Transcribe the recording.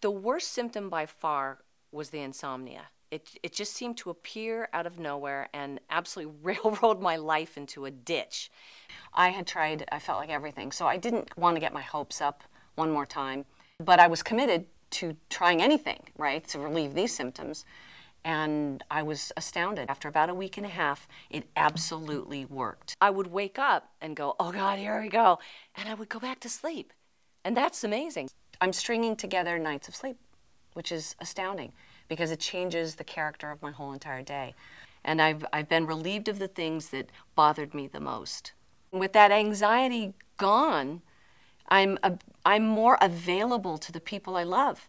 The worst symptom by far was the insomnia. It, it just seemed to appear out of nowhere and absolutely railroad my life into a ditch. I had tried, I felt like everything, so I didn't want to get my hopes up one more time, but I was committed to trying anything, right, to relieve these symptoms. And I was astounded. After about a week and a half, it absolutely worked. I would wake up and go, oh God, here we go. And I would go back to sleep. And that's amazing. I'm stringing together nights of sleep, which is astounding because it changes the character of my whole entire day. And I've, I've been relieved of the things that bothered me the most. With that anxiety gone, I'm, a, I'm more available to the people I love.